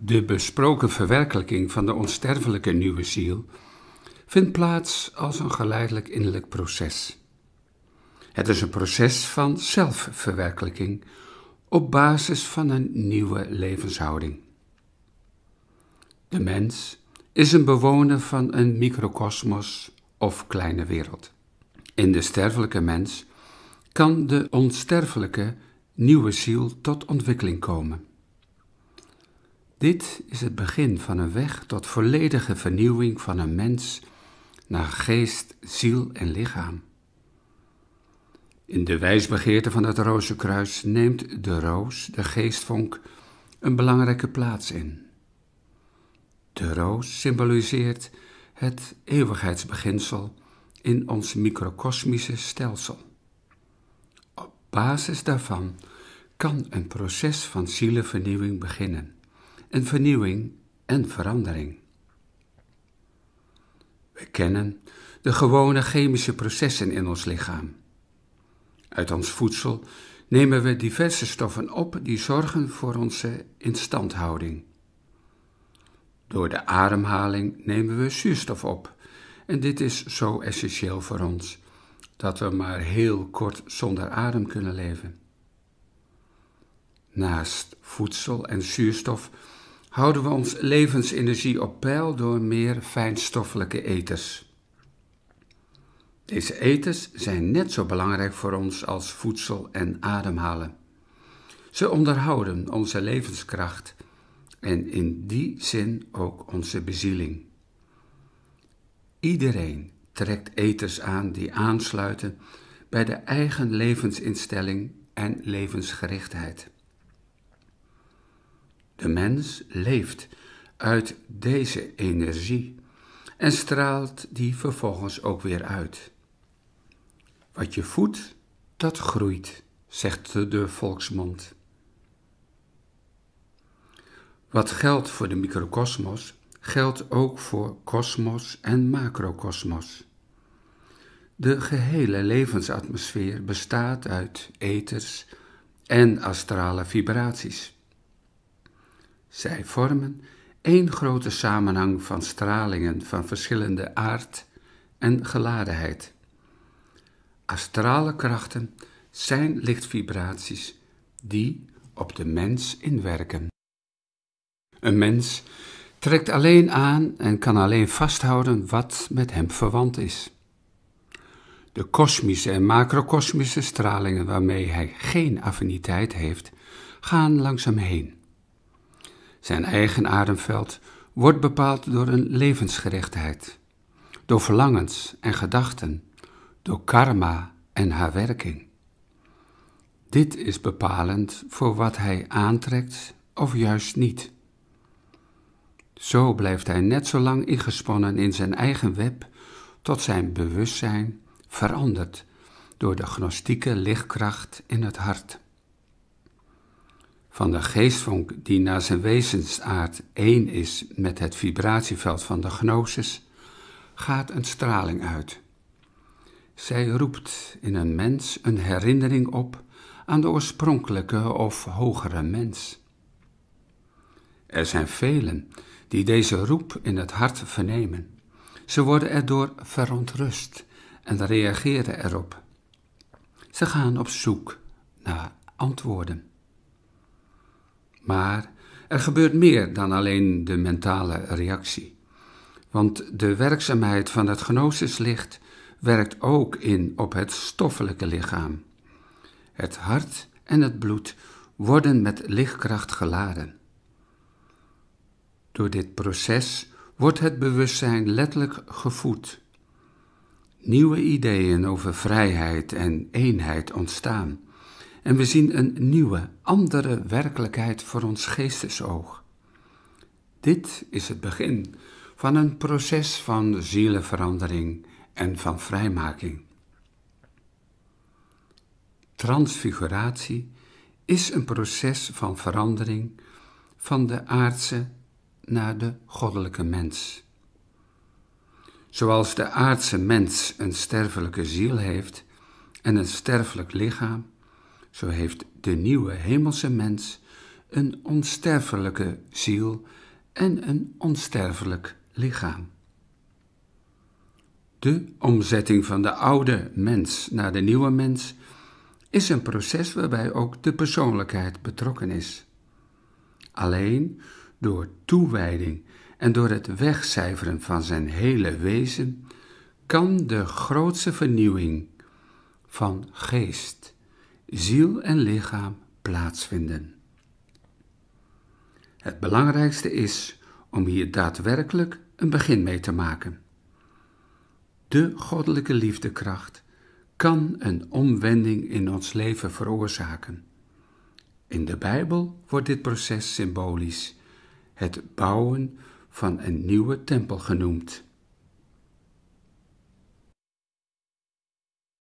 De besproken verwerkelijking van de onsterfelijke nieuwe ziel vindt plaats als een geleidelijk innerlijk proces. Het is een proces van zelfverwerkelijking op basis van een nieuwe levenshouding. De mens is een bewoner van een microcosmos of kleine wereld. In de sterfelijke mens kan de onsterfelijke nieuwe ziel tot ontwikkeling komen. Dit is het begin van een weg tot volledige vernieuwing van een mens naar geest, ziel en lichaam. In de wijsbegeerte van het Rozenkruis neemt de roos, de geestvonk, een belangrijke plaats in. De roos symboliseert het eeuwigheidsbeginsel in ons microcosmische stelsel. Op basis daarvan kan een proces van zielenvernieuwing beginnen en vernieuwing en verandering. We kennen de gewone chemische processen in ons lichaam. Uit ons voedsel nemen we diverse stoffen op die zorgen voor onze instandhouding. Door de ademhaling nemen we zuurstof op. En dit is zo essentieel voor ons dat we maar heel kort zonder adem kunnen leven. Naast voedsel en zuurstof houden we ons levensenergie op peil door meer fijnstoffelijke eters. Deze eters zijn net zo belangrijk voor ons als voedsel en ademhalen. Ze onderhouden onze levenskracht en in die zin ook onze bezieling. Iedereen trekt eters aan die aansluiten bij de eigen levensinstelling en levensgerichtheid. De mens leeft uit deze energie en straalt die vervolgens ook weer uit. Wat je voedt, dat groeit, zegt de volksmond. Wat geldt voor de microcosmos, geldt ook voor kosmos en macrocosmos. De gehele levensatmosfeer bestaat uit eters en astrale vibraties. Zij vormen één grote samenhang van stralingen van verschillende aard en geladenheid. Astrale krachten zijn lichtvibraties die op de mens inwerken. Een mens trekt alleen aan en kan alleen vasthouden wat met hem verwant is. De kosmische en macrokosmische stralingen waarmee hij geen affiniteit heeft, gaan langzaam heen zijn eigen ademveld, wordt bepaald door een levensgerichtheid, door verlangens en gedachten, door karma en haar werking. Dit is bepalend voor wat hij aantrekt of juist niet. Zo blijft hij net zo lang ingespannen in zijn eigen web tot zijn bewustzijn verandert door de gnostieke lichtkracht in het hart van de geestvonk die naar zijn wezensaard één is met het vibratieveld van de gnosis, gaat een straling uit. Zij roept in een mens een herinnering op aan de oorspronkelijke of hogere mens. Er zijn velen die deze roep in het hart vernemen. Ze worden erdoor verontrust en reageren erop. Ze gaan op zoek naar antwoorden. Maar er gebeurt meer dan alleen de mentale reactie. Want de werkzaamheid van het gnosislicht werkt ook in op het stoffelijke lichaam. Het hart en het bloed worden met lichtkracht geladen. Door dit proces wordt het bewustzijn letterlijk gevoed. Nieuwe ideeën over vrijheid en eenheid ontstaan. En we zien een nieuwe, andere werkelijkheid voor ons geestesoog. Dit is het begin van een proces van zielenverandering en van vrijmaking. Transfiguratie is een proces van verandering van de aardse naar de goddelijke mens. Zoals de aardse mens een sterfelijke ziel heeft en een sterfelijk lichaam, zo heeft de nieuwe hemelse mens een onsterfelijke ziel en een onsterfelijk lichaam. De omzetting van de oude mens naar de nieuwe mens is een proces waarbij ook de persoonlijkheid betrokken is. Alleen door toewijding en door het wegcijferen van zijn hele wezen kan de grootste vernieuwing van geest ziel en lichaam plaatsvinden. Het belangrijkste is om hier daadwerkelijk een begin mee te maken. De goddelijke liefdekracht kan een omwending in ons leven veroorzaken. In de Bijbel wordt dit proces symbolisch, het bouwen van een nieuwe tempel genoemd.